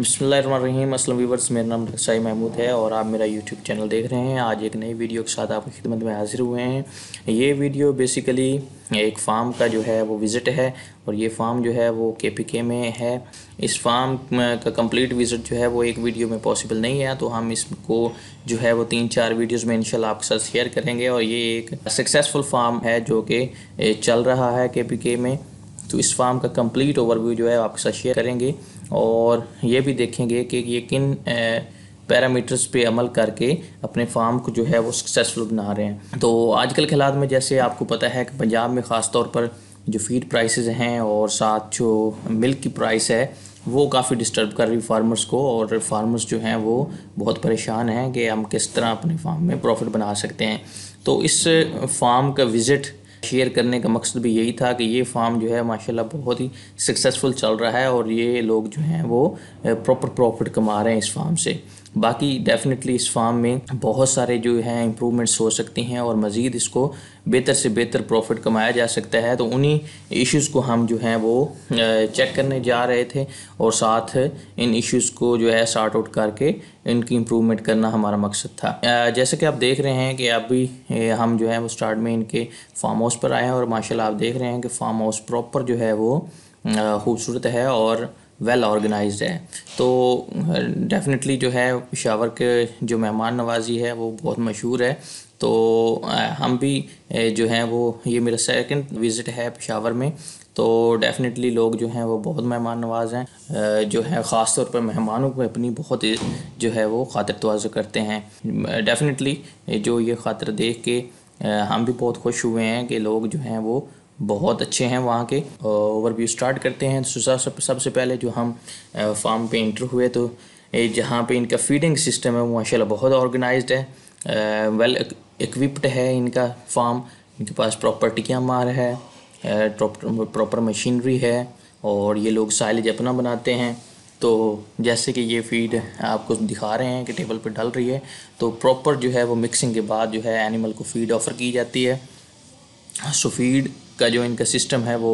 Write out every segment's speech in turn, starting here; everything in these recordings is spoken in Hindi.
बसमीम असल वीवर्स मेरा नाम रक्साई महमूद है और आप मेरा यूट्यूब चैनल देख रहे हैं आज एक नई वीडियो के साथ आपकी खिदमत में हाजिर हुए हैं ये वीडियो बेसिकली एक फार्म का जो है वो विज़िट है और ये फार्म जो है वो के पी के में है इस फार्म का कंप्लीट विज़िट जो है वो एक वीडियो में पॉसिबल नहीं है तो हम इसको जो है वो तीन चार वीडियोस में इंशाल्लाह आपके साथ शेयर करेंगे और ये एक सक्सेसफुल फार्म है जो कि चल रहा है के पी के में तो इस फार्म का कंप्लीट ओवरव्यू जो है आपके साथ शेयर करेंगे और ये भी देखेंगे कि ये किन पैरामीटर्स पे अमल करके अपने फार्म को जो है वो सक्सेसफुल बना रहे हैं तो आजकल के हालात में जैसे आपको पता है कि पंजाब में ख़ास तौर पर जो फीड प्राइसेस हैं और साथ जो मिल्क की प्राइस है वो काफ़ी डिस्टर्ब कर रही फार्मर्स को और फार्मर्स जो हैं वो बहुत परेशान हैं कि हम किस तरह अपने फार्म में प्रॉफिट बना सकते हैं तो इस फार्म का विज़िट शेयर करने का मकसद भी यही था कि ये फार्म जो है माशाल्लाह बहुत ही सक्सेसफुल चल रहा है और ये लोग जो हैं वो प्रॉपर प्रॉफिट कमा रहे हैं इस फार्म से बाकी डेफिनेटली इस फार्म में बहुत सारे जो हैं इम्प्रूवमेंट्स हो सकती हैं और मज़ीद इसको बेहतर से बेहतर प्रॉफिट कमाया जा सकता है तो उन्हीं इश्यूज़ को हम जो हैं वो चेक करने जा रहे थे और साथ इन इश्यूज़ को जो है सॉर्ट आउट करके इनकी इम्प्रूवमेंट करना हमारा मकसद था जैसे कि आप देख रहे हैं कि अभी हम जो है वो स्टार्ट में इनके फार्म हाउस पर आए हैं और माशाल्लाह आप देख रहे हैं कि फार्म हाउस प्रॉपर जो है वो खूबसूरत है और वेल ऑर्गेनाइज है तो डेफिनेटली जो है पेशावर के जो मेहमान नवाजी है वो बहुत मशहूर है तो हम भी जो है वो ये मेरा सेकंड विज़िट है पेशावर में तो डेफिनेटली लोग जो हैं वो बहुत मेहमान नवाज हैं जो है ख़ास तौर पर मेहमानों को अपनी बहुत जो है वो खातर तोज़ करते हैं डेफिनेटली जो ये खातर देख के हम भी बहुत खुश हुए हैं कि लोग जो हैं वो बहुत अच्छे हैं वहाँ के ओवरव्यू स्टार्ट करते हैं तो सबसे पहले जो हम फार्म पे इंटर हुए तो जहाँ पे इनका फीडिंग सिस्टम है वो माशाल्लाह बहुत ऑर्गेनाइज है वेल इक्विप्ड है इनका फार्म इनके पास प्रॉपर टिकिया मार है प्रॉपर मशीनरी है और ये लोग साइलेज अपना बनाते हैं तो जैसे कि ये फीड आपको दिखा रहे हैं कि टेबल पर डल रही है तो प्रॉपर जो है वो मिक्सिंग के बाद जो है एनिमल को फीड ऑफ़र की जाती है सो फीड का जो इनका सिस्टम है वो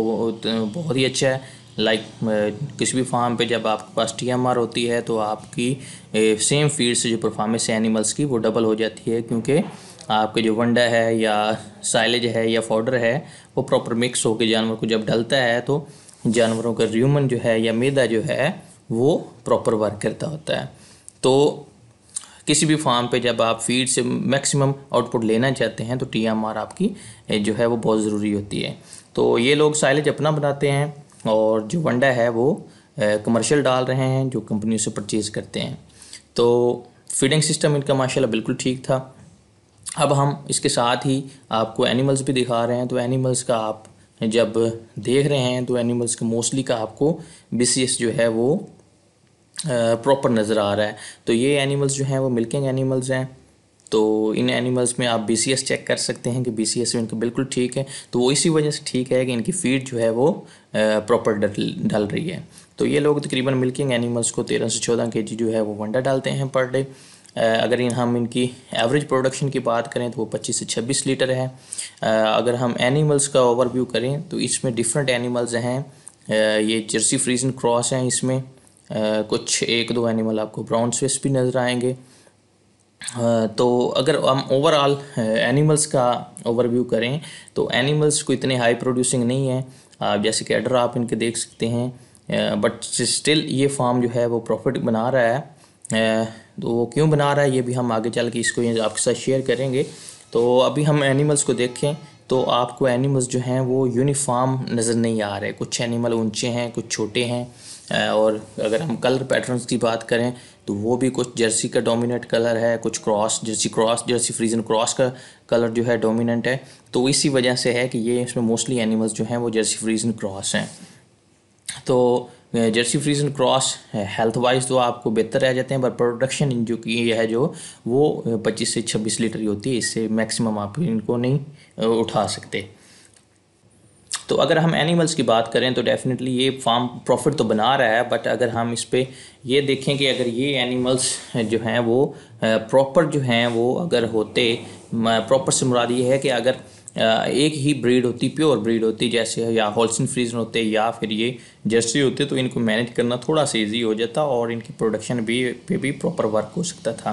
तो बहुत ही अच्छा है लाइक like, किसी भी फार्म पे जब आपके पास टी होती है तो आपकी सेम फील्ड से जो परफॉर्मेंस है एनिमल्स की वो डबल हो जाती है क्योंकि आपके जो वंडा है या साइलेज है या फाउडर है वो प्रॉपर मिक्स होकर जानवर को जब डलता है तो जानवरों का र्यूमन जो है या मैदा जो है वो प्रॉपर वर्क करता होता है तो किसी भी फार्म पे जब आप फीड से मैक्सिमम आउटपुट लेना चाहते हैं तो टी आपकी जो है वो बहुत ज़रूरी होती है तो ये लोग साइलेज अपना बनाते हैं और जो वंडा है वो कमर्शियल डाल रहे हैं जो कंपनी से परचेज़ करते हैं तो फीडिंग सिस्टम इनका माशाल्लाह बिल्कुल ठीक था अब हम इसके साथ ही आपको एनिमल्स भी दिखा रहे हैं तो एनिमल्स का आप जब देख रहे हैं तो एनिमल्स के मोस्टली का आपको बी जो है वो प्रॉपर नज़र आ रहा है तो ये एनिमल्स जो हैं वो मिल्किंग एनिमल्स हैं तो इन एनिमल्स में आप बी चेक कर सकते हैं कि बी सी एस बिल्कुल ठीक है तो वो इसी वजह से ठीक है कि इनकी फीड जो है वो प्रॉपर डल रही है तो ये लोग तकरीबन मिल्किंग एनिमल्स को तेरह से चौदह के जी जो है वो वंडा डालते हैं पर डे अगर इन हम इनकी एवरेज प्रोडक्शन की बात करें तो वो 25 से 26 लीटर है अगर हम एनिमल्स का ओवरव्यू करें तो इसमें डिफरेंट एनिमल्स हैं ये जर्सी फ्रीजन क्रॉस हैं इसमें कुछ एक दो एनिमल आपको ब्राउन स्विस भी नज़र आएंगे तो अगर हम ओवरऑल एनिमल्स का ओवरव्यू करें तो एनिमल्स को इतने हाई प्रोड्यूसिंग नहीं है जैसे कि एडर आप इनके देख सकते हैं बट स्टिल ये फार्म जो है वो प्रॉफिट बना रहा है तो वो क्यों बना रहा है ये भी हम आगे चल के इसको आपके साथ शेयर करेंगे तो अभी हम एनिमल्स को देखें तो आपको एनिमल्स जो हैं वो यूनिफॉर्म नज़र नहीं आ रहे कुछ एनिमल ऊंचे हैं कुछ छोटे हैं और अगर हम कलर पैटर्न्स की बात करें तो वो भी कुछ जर्सी का डोमिनेट कलर है कुछ cross jersey cross jersey Friesian cross का कलर जो है डोमिनेंट है तो इसी वजह से है कि ये इसमें मोस्टली एनिमल्स जो हैं वो जर्सी फ्रीजन क्रॉस हैं तो jersey Friesian cross health wise तो आपको बेहतर रह जाते हैं पर प्रोडक्शन जो की है जो वो 25 से 26 लीटर ही होती है इससे मैक्सिमम आप इनको नहीं उठा सकते तो अगर हम एनिमल्स की बात करें तो डेफिनेटली ये फार्म प्रॉफिट तो बना रहा है बट अगर हम इस पर ये देखें कि अगर ये एनिमल्स जो हैं वो प्रॉपर जो हैं वो अगर होते प्रॉपर से मुराद ये है कि अगर एक ही ब्रीड होती प्योर ब्रीड होती जैसे या होल्सन फ्रीजन होते या फिर ये जर्सी होते तो इनको मैनेज करना थोड़ा सा ईजी हो जाता और इनकी प्रोडक्शन भी पे भी प्रॉपर वर्क हो सकता था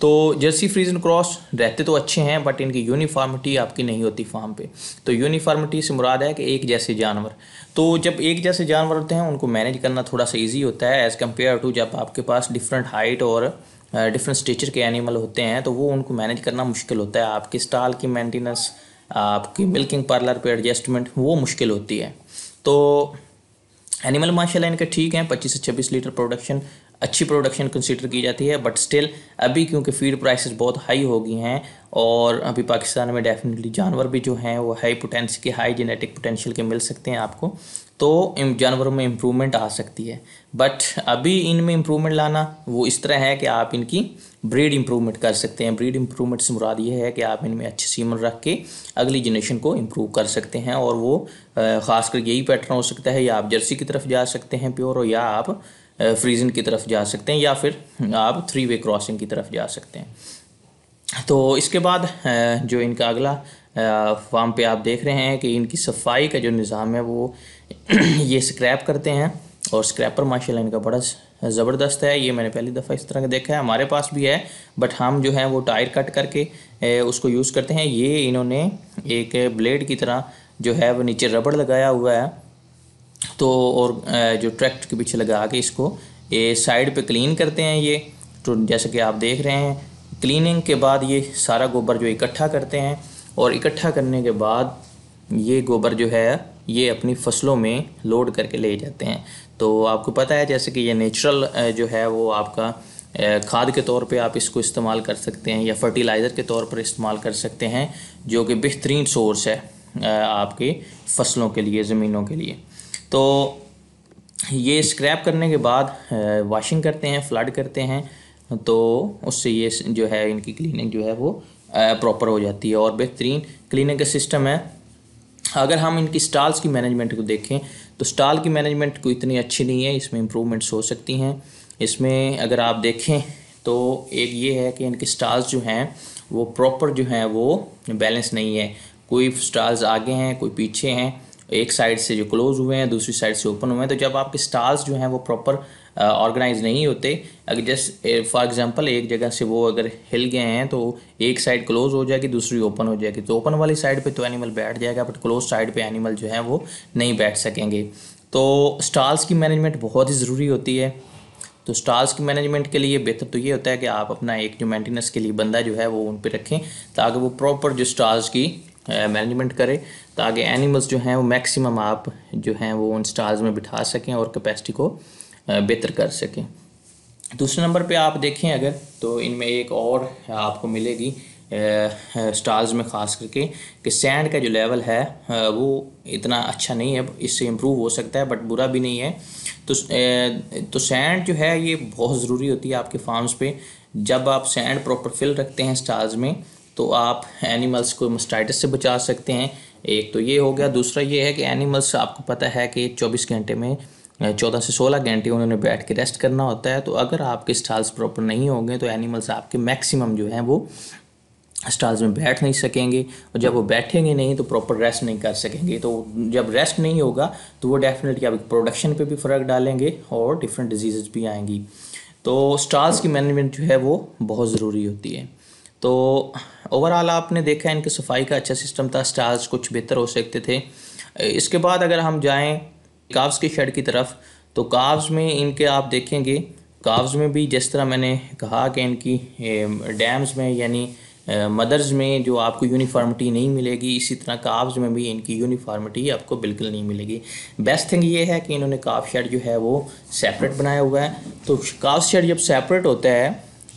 तो जर्सी फ्रीजन क्रॉस रहते तो अच्छे हैं बट इनकी यूनिफार्मिटी आपकी नहीं होती फार्म पे तो यूनिफार्मिटी से मुराद है कि एक जैसे जानवर तो जब एक जैसे जानवर होते हैं उनको मैनेज करना थोड़ा सा ईजी होता है एज़ कम्पेयर टू जब आपके पास डिफरेंट हाइट और डिफरेंट स्टेचर के एनिमल होते हैं तो वो उनको मैनेज करना मुश्किल होता है आपके स्टाल की मेंटेनेंस आपकी मिल्किंग पार्लर पे एडजस्टमेंट वो मुश्किल होती है तो एनिमल माशाल्लाह इनके ठीक हैं 25 से 26 लीटर प्रोडक्शन अच्छी प्रोडक्शन कंसीडर की जाती है बट स्टिल अभी क्योंकि फीड प्राइसेस बहुत हाई हो गई हैं और अभी पाकिस्तान में डेफिनेटली जानवर भी जो हैं वो हाई पोटेंशियल के हाई जेनेटिक पोटेंशियल के मिल सकते हैं आपको तो जानवरों में इम्प्रूवमेंट आ सकती है बट अभी इनमें इम्प्रूवमेंट लाना वो इस तरह है कि आप इनकी ब्रीड इम्प्रूवमेंट कर सकते हैं ब्रीड इम्प्रूवमेंट से मुराद ये है कि आप इनमें अच्छे सीमन रख के अगली जनरेशन को इम्प्रूव कर सकते हैं और वो ख़ासकर यही पैटर्न हो सकता है या आप जर्सी की तरफ जा सकते हैं प्योर और या आप फ्रीजन की तरफ जा सकते हैं या फिर आप थ्री वे क्रॉसिंग की तरफ जा सकते हैं तो इसके बाद जो इनका अगला फार्म पे आप देख रहे हैं कि इनकी सफाई का जो निज़ाम है वो ये स्क्रैप करते हैं और स्क्रैपर माशाल्लाह इनका बड़ा ज़बरदस्त है ये मैंने पहली दफ़ा इस तरह का देखा है हमारे पास भी है बट हम जो है वो टायर कट करके उसको यूज़ करते हैं ये इन्होंने एक ब्लेड की तरह जो है वो नीचे रबड़ लगाया हुआ है तो और जो ट्रैक्टर के पीछे लगा के इसको ये साइड पे क्लीन करते हैं ये तो जैसे कि आप देख रहे हैं क्लीनिंग के बाद ये सारा गोबर जो इकट्ठा करते हैं और इकट्ठा करने के बाद ये गोबर जो है ये अपनी फसलों में लोड करके ले जाते हैं तो आपको पता है जैसे कि ये नेचुरल जो है वो आपका खाद के तौर पे आप इसको इस्तेमाल कर सकते हैं या फर्टिलाइज़र के तौर पर इस्तेमाल कर सकते हैं जो कि बेहतरीन सोर्स है आपके फसलों के लिए ज़मीनों के लिए तो ये स्क्रैप करने के बाद वाशिंग करते हैं फ्लड करते हैं तो उससे ये जो है इनकी क्लिनिंग जो है वो प्रॉपर हो जाती है और बेहतरीन क्लिनिंग का सिस्टम है अगर हम इनकी स्टॉल्स की मैनेजमेंट को देखें तो स्टॉल की मैनेजमेंट को इतनी अच्छी नहीं है इसमें इम्प्रूवमेंट्स हो सकती हैं इसमें अगर आप देखें तो एक ये है कि इनके स्टॉल्स जो हैं वो प्रॉपर जो हैं वो बैलेंस नहीं है कोई स्टॉल्स आगे हैं कोई पीछे हैं एक साइड से जो क्लोज़ हुए हैं दूसरी साइड से ओपन हुए हैं तो जब आपके स्टॉल्स जो हैं वो प्रॉपर ऑर्गेनाइज uh, नहीं होते अगर जस्ट फॉर एग्जांपल एक जगह से वो अगर हिल गए हैं तो एक साइड क्लोज हो जाएगी दूसरी ओपन हो जाएगी तो ओपन वाली साइड पे तो एनिमल बैठ जाएगा बट क्लोज साइड पे एनिमल जो है वो नहीं बैठ सकेंगे तो स्टॉल्स की मैनेजमेंट बहुत ही ज़रूरी होती है तो स्टॉल्स की मैनेजमेंट के लिए बेहतर तो ये होता है कि आप अपना एक जो मैंटेनेंस के लिए बंदा जो है वो उन पर रखें ताकि वो प्रॉपर जो स्टॉल्स की मैनेजमेंट करें ताकि एनिमल्स जो हैं वो मैक्सिमम आप जो हैं वो उन स्टॉल्स में बिठा सकें और कैपेसिटी को बेहतर कर सकें दूसरे नंबर पे आप देखें अगर तो इनमें एक और आपको मिलेगी स्टार्स में ख़ास करके कि सैंड का जो लेवल है वो इतना अच्छा नहीं है इससे इम्प्रूव हो सकता है बट बुरा भी नहीं है तो तो सैंड जो है ये बहुत ज़रूरी होती है आपके फार्म्स पे जब आप सैंड प्रॉपर फिल रखते हैं स्टार्स में तो आप एनिमल्स को मस्टाइटिस से बचा सकते हैं एक तो ये हो गया दूसरा ये है कि एनिमल्स आपको पता है कि चौबीस घंटे में चौदह से सोलह घंटे उन्होंने बैठ के रेस्ट करना होता है तो अगर तो आपके स्टाल्स प्रॉपर नहीं होंगे तो एनिमल्स आपके मैक्सिमम जो हैं वो स्टाल्स में बैठ नहीं सकेंगे और जब वो बैठेंगे नहीं तो प्रॉपर रेस्ट नहीं कर सकेंगे तो जब रेस्ट नहीं होगा तो वो डेफिनेटली आप प्रोडक्शन पे भी फ़र्क डालेंगे और डिफरेंट डिजीज़ भी आएंगी तो स्टाल्स की मैनेजमेंट जो है वो बहुत ज़रूरी होती है तो ओवरऑल आपने देखा इनके सफाई का अच्छा सिस्टम था स्टाल्स कुछ बेहतर हो सकते थे इसके बाद अगर हम जाएँ काव्स के शेड की तरफ तो काव्स में इनके आप देखेंगे काव्स में भी जिस तरह मैंने कहा कि इनकी डैम्स में यानी मदर्स में जो आपको यूनिफॉर्मिटी नहीं मिलेगी इसी तरह काव्स में भी इनकी यूनिफॉर्मिटी आपको बिल्कुल नहीं मिलेगी बेस्ट थिंग ये है कि इन्होंने काफ शेड जो है वो सेपरेट बनाया हुआ है तो काफ शेड जब सेपरेट होता है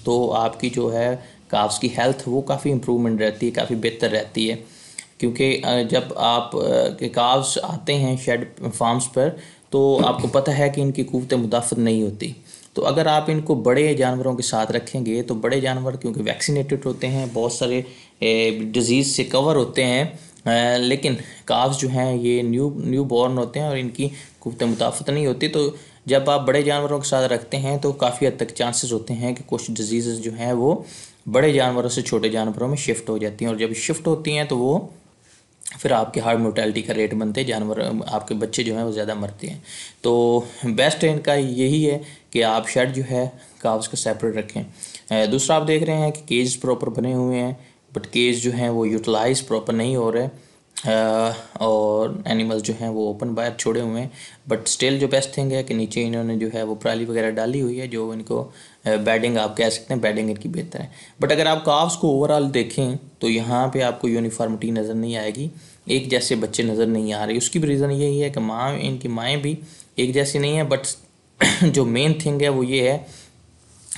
तो आपकी जो है काव्स की हेल्थ वो काफ़ी इम्प्रूवमेंट रहती है काफ़ी बेहतर रहती है क्योंकि जब आप के काव्स आते हैं शेड फार्म्स पर तो आपको पता है कि इनकी क़वत मुदाफ़त नहीं होती तो अगर आप इनको बड़े जानवरों के साथ रखेंगे तो बड़े जानवर क्योंकि वैक्सीनेटेड होते हैं बहुत सारे डिज़ीज़ से कवर होते हैं लेकिन काव्स जो हैं ये न्यू न्यू बॉर्न होते हैं और इनकी कुत मुदाफत नहीं होती तो जब आप बड़े जानवरों के साथ रखते हैं तो काफ़ी हद तक चांसेस होते हैं कि कुछ डिजीज़ जो हैं वो बड़े जानवरों से छोटे जानवरों में शिफ्ट हो जाती हैं और जब शिफ्ट होती हैं तो वो फिर आपके हार्ट मोर्टैलिटी का रेट बनते हैं जानवर आपके बच्चे जो हैं वो ज़्यादा मरते हैं तो बेस्ट इनका यही है कि आप शेड जो है काव्स का सेपरेट रखें दूसरा आप देख रहे हैं कि केज प्रॉपर बने हुए हैं बट केज जो हैं वो यूटिलाइज प्रॉपर नहीं हो रहे और एनिमल्स जो हैं वो ओपन बायर छोड़े हुए हैं बट स्टिल जो बेस्ट थिंग है कि नीचे इन्होंने जो है वो पराली वगैरह डाली हुई है जो इनको बैटिंग आप कह सकते हैं बैटिंग इनकी बेहतर है बट अगर आप काफ्स को ओवरऑल देखें तो यहाँ पे आपको यूनिफॉर्मिटी नज़र नहीं आएगी एक जैसे बच्चे नज़र नहीं आ रहे उसकी भी रीज़न यही है कि माँ इनकी माएँ भी एक जैसी नहीं है बट जो मेन थिंग है वो ये है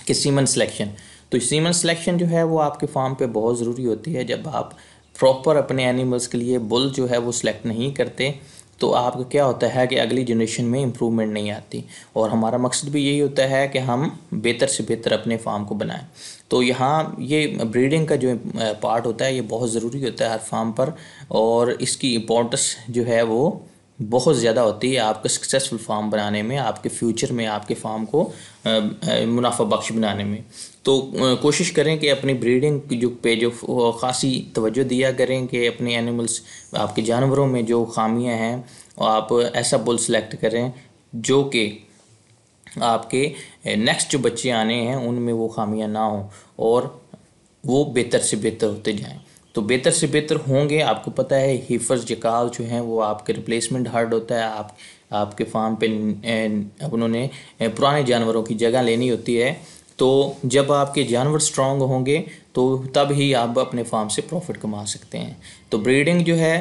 कि सीमन सिलेक्शन तो सीमन सिलेक्शन जो है वो आपके फार्म पर बहुत ज़रूरी होती है जब आप प्रॉपर अपने एनिमल्स के लिए बुल जो है वो सिलेक्ट नहीं करते तो आपका क्या होता है कि अगली जनरेशन में इम्प्रूवमेंट नहीं आती और हमारा मकसद भी यही होता है कि हम बेहतर से बेहतर अपने फार्म को बनाएं तो यहाँ ये ब्रीडिंग का जो पार्ट होता है ये बहुत ज़रूरी होता है हर फार्म पर और इसकी इम्पोर्टेंस जो है वो बहुत ज़्यादा होती है आपका सक्सेसफुल फार्म बनाने में आपके फ्यूचर में आपके फार्म को मुनाफा बख्श बनाने में तो कोशिश करें कि अपनी ब्रीडिंग जो पे जो ख़ासी तवज्जो दिया करें कि अपने एनिमल्स आपके जानवरों में जो खामियां हैं आप ऐसा बुल सेलेक्ट करें जो कि आपके नेक्स्ट जो बच्चे आने हैं उनमें वो खामियां ना हों और वो बेहतर से बेहतर होते जाएं तो बेहतर से बेहतर होंगे आपको पता है हीफर्स जकाल जो हैं वो आपके रिप्लेसमेंट हार्ड होता है आप आपके फार्म पे उन्होंने पुराने जानवरों की जगह लेनी होती है तो जब आपके जानवर स्ट्रांग होंगे तो तब ही आप अपने फार्म से प्रॉफिट कमा सकते हैं तो ब्रीडिंग जो है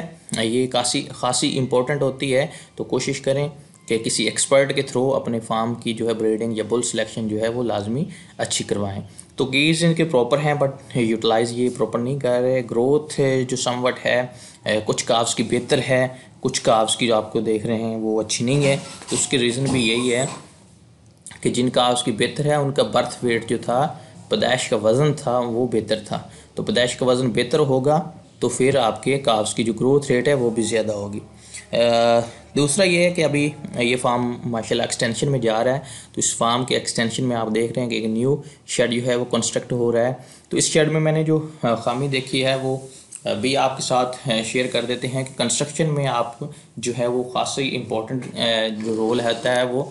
ये काशी खासी इम्पोर्टेंट होती है तो कोशिश करें कि किसी एक्सपर्ट के थ्रू अपने फार्म की जो है ब्रीडिंग या बुल सिलेक्शन जो है वो लाजमी अच्छी करवाएं तो गेज इनके प्रॉपर हैं बट यूटिलाइज ये प्रॉपर नहीं कर रहे ग्रोथ जो समवट है कुछ काव्स की बेहतर है कुछ काव्स की जो आपको देख रहे हैं वो अच्छी नहीं है तो उसके रीज़न भी यही है कि जिन काव्स की बेहतर है उनका बर्थ वेट जो था पैदाइश का वज़न था वो बेहतर था तो पैदाइश का वज़न बेहतर होगा तो फिर आपके काव्स की जो ग्रोथ रेट है वो भी ज़्यादा होगी दूसरा ये है कि अभी ये फार्म माशा एक्सटेंशन में जा रहा है तो इस फार्म के एक्सटेंशन में आप देख रहे हैं कि एक न्यू शेड जो है वो कंस्ट्रक्ट हो रहा है तो इस शेड में मैंने जो खामी देखी है वो भी आपके साथ शेयर कर देते हैं कि कंस्ट्रक्शन में आप जो है वो खास इम्पोर्टेंट जो रोल रहता है वो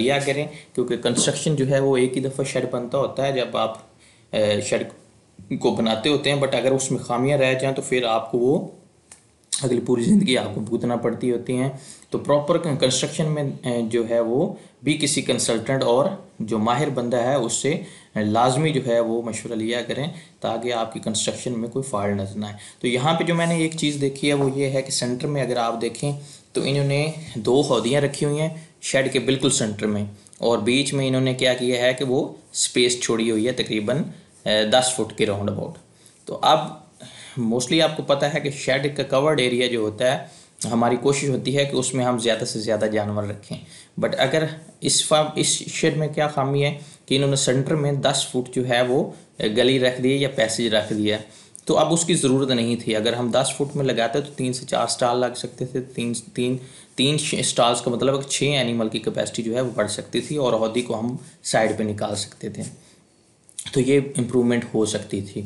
दिया करें क्योंकि कंस्ट्रक्शन जो है वो एक ही दफ़ा शेड बनता होता है जब आप शेड को बनाते होते हैं बट अगर उसमें खामियां रह जाएं तो फिर आपको वो अगली पूरी ज़िंदगी आपको भुगतना पड़ती होती हैं तो प्रॉपर कंस्ट्रक्शन में जो है वो भी किसी कंसल्टेंट और जो माहिर बंदा है उससे लाजमी जो है वो मशवरा लिया करें ताकि आपकी कंस्ट्रक्शन में कोई फॉल्ट नजर ना आए तो यहाँ पे जो मैंने एक चीज़ देखी है वो ये है कि सेंटर में अगर आप देखें तो इन्होंने दो हौदियाँ रखी हुई हैं शेड के बिल्कुल सेंटर में और बीच में इन्होंने क्या किया है कि वो स्पेस छोड़ी हुई है तकरीबन दस फुट के राउंड अबाउट तो अब मोस्टली आपको पता है कि शेड का कवर्ड एरिया जो होता है हमारी कोशिश होती है कि उसमें हम ज़्यादा से ज़्यादा जानवर रखें बट अगर इस फार्म इस शेड में क्या खामी है कि इन्होंने सेंटर में दस फुट जो है वो गली रख दी या पैसेज रख दिया तो अब उसकी ज़रूरत नहीं थी अगर हम दस फुट में लगाते तो तीन से चार स्टाल लग सकते थे तीन तीन तीन स्टाल्स का मतलब छः एनिमल की कैपेसिटी जो है वो बढ़ सकती थी और हौदी को हम साइड पे निकाल सकते थे तो ये इम्प्रूवमेंट हो सकती थी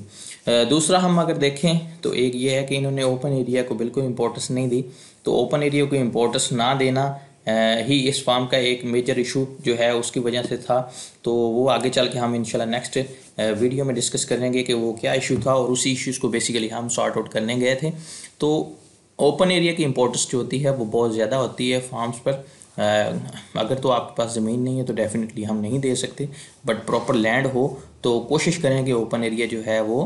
दूसरा हम अगर देखें तो एक ये है कि इन्होंने ओपन एरिया को बिल्कुल इम्पोर्टेंस नहीं दी तो ओपन एरिया को इम्पोर्टेंस ना देना ही इस फार्म का एक मेजर इशू जो है उसकी वजह से था तो वो आगे चल के हम इंशाल्लाह नेक्स्ट वीडियो में डिस्कस करेंगे कि वो क्या इशू था और उसी इशूज़ को बेसिकली हम सॉर्ट आउट करने गए थे तो ओपन एरिया की इम्पोर्टेंस जो होती है वो बहुत ज़्यादा होती है फार्म्स पर अगर तो आपके पास ज़मीन नहीं है तो डेफ़िनेटली हम नहीं दे सकते बट प्रॉपर लैंड हो तो कोशिश करें कि ओपन एरिया जो है वो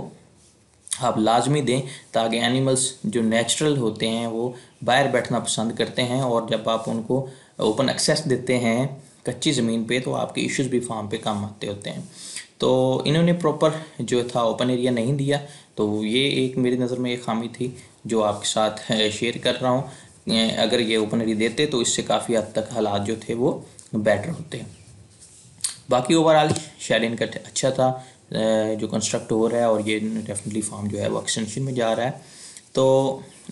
आप लाजमी दें ताकि एनिमल्स जो नेचुरल होते हैं वो बाहर बैठना पसंद करते हैं और जब आप उनको ओपन एक्सेस देते हैं कच्ची ज़मीन पे तो आपके इश्यूज भी फार्म पे कम आते होते हैं तो इन्होंने प्रॉपर जो था ओपन एरिया नहीं दिया तो ये एक मेरी नज़र में एक खामी थी जो आपके साथ शेयर कर रहा हूँ अगर ये ओपनरी देते तो इससे काफ़ी हद तक हालात जो थे वो बेटर होते बाकी ओवरऑल शेड इनका अच्छा था जो कंस्ट्रक्ट हो रहा है और ये डेफिनेटली फार्म जो है वो एक्सटेंशन में जा रहा है तो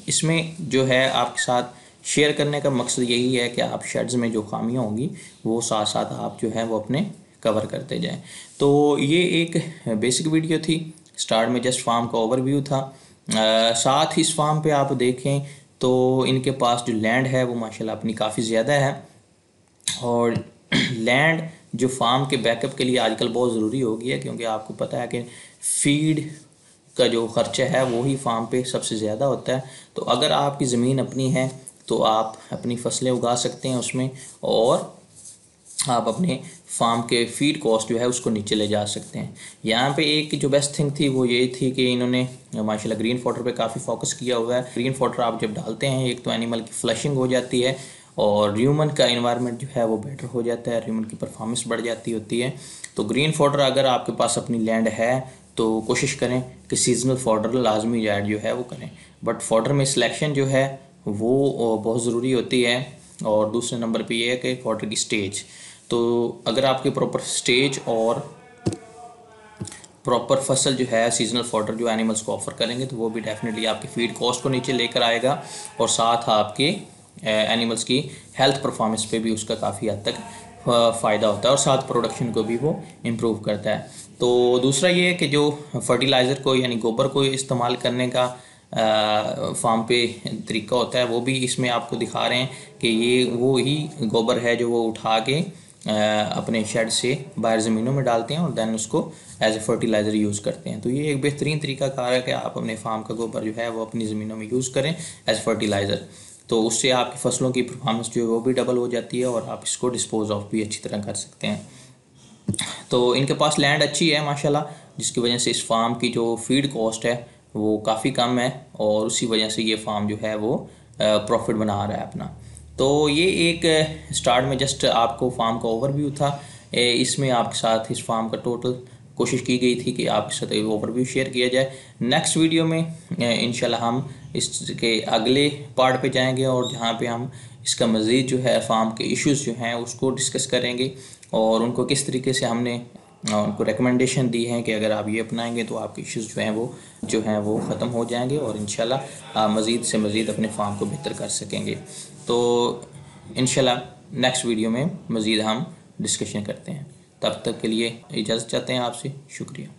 इसमें जो है आपके साथ शेयर करने का मकसद यही है कि आप शेड्स में जो खामियां होंगी वो साथ साथ आप जो है वो अपने कवर करते जाएं तो ये एक बेसिक वीडियो थी स्टार्ट में जस्ट फार्म का ओवरव्यू था आ, साथ ही इस फार्म पे आप देखें तो इनके पास जो लैंड है वो माशाल्लाह अपनी काफ़ी ज़्यादा है और लैंड जो फार्म के बैकअप के लिए आजकल बहुत ज़रूरी हो गई है क्योंकि आपको पता है कि फीड का जो ख़र्चा है वही फार्म पे सबसे ज़्यादा होता है तो अगर आपकी ज़मीन अपनी है तो आप अपनी फसलें उगा सकते हैं उसमें और आप अपने फार्म के फीड कॉस्ट जो है उसको नीचे ले जा सकते हैं यहाँ पे एक जो बेस्ट थिंग थी वो ये थी कि इन्होंने माशाल्लाह ग्रीन फोटर पे काफ़ी फोकस किया हुआ है ग्रीन फोटर आप जब डालते हैं एक तो एनिमल की फ्लशिंग हो जाती है और ह्यूमन का इन्वायरमेंट जो है वो बेटर हो जाता है ह्यूमन की परफॉर्मेंस बढ़ जाती होती है तो ग्रीन फोटर अगर आपके पास अपनी लैंड है तो कोशिश करें कि सीजनल फोडर लाजमी ऐड जो है वो करें बट फोडर में सिलेक्शन जो है वो बहुत ज़रूरी होती है और दूसरे नंबर पे ये है कि फोडर की स्टेज तो अगर आपके प्रॉपर स्टेज और प्रॉपर फसल जो है सीजनल फॉर्डर जो एनिमल्स को ऑफर करेंगे तो वो भी डेफिनेटली आपकी फीड कॉस्ट को नीचे लेकर आएगा और साथ आपके एनिमल्स की हेल्थ परफॉर्मेंस पे भी उसका काफ़ी हद तक फ़ायदा होता है और साथ प्रोडक्शन को भी वो इम्प्रूव करता है तो दूसरा ये है कि जो फर्टिलाइज़र को यानी गोबर को इस्तेमाल करने का फार्म पे तरीका होता है वो भी इसमें आपको दिखा रहे हैं कि ये वो ही गोबर है जो वो उठा के अपने शेड से बाहर ज़मीनों में डालते हैं और दैन उसको एज ए फर्टिलाइज़र यूज़ करते हैं तो ये एक बेहतरीन तरीका कार है कि आप अपने फार्म का गोबर जो है वो अपनी ज़मीनों में यूज़ करें एज फर्टिलाइज़र तो उससे आपकी फसलों की परफॉर्मेंस जो है वो भी डबल हो जाती है और आप इसको डिस्पोज ऑफ भी अच्छी तरह कर सकते हैं तो इनके पास लैंड अच्छी है माशाल्लाह जिसकी वजह से इस फार्म की जो फीड कॉस्ट है वो काफ़ी कम है और उसी वजह से ये फार्म जो है वो प्रॉफिट बना रहा है अपना तो ये एक स्टार्ट में जस्ट आपको फार्म का ओवरव्यू था इसमें आपके साथ इस फार्म का टोटल कोशिश की गई थी कि आपके साथ ओवरव्यू शेयर किया जाए नेक्स्ट वीडियो में इंशाल्लाह हम इसके अगले पार्ट पे जाएंगे और जहाँ पे हम इसका मज़ीद जो है फार्म के इश्यूज़ जो हैं उसको डिस्कस करेंगे और उनको किस तरीके से हमने उनको रिकमेंडेशन दी है कि अगर आप ये अपनाएंगे तो आपके इश्यूज़ जो हैं वो जो हैं वो ख़त्म हो जाएंगे और इन मज़ीद से मज़ीद अपने फार्म को बेहतर कर सकेंगे तो इन नेक्स्ट वीडियो में मज़ीद हम डिस्कशन करते हैं तब तक के लिए इजाज़त चाहते हैं आपसे शुक्रिया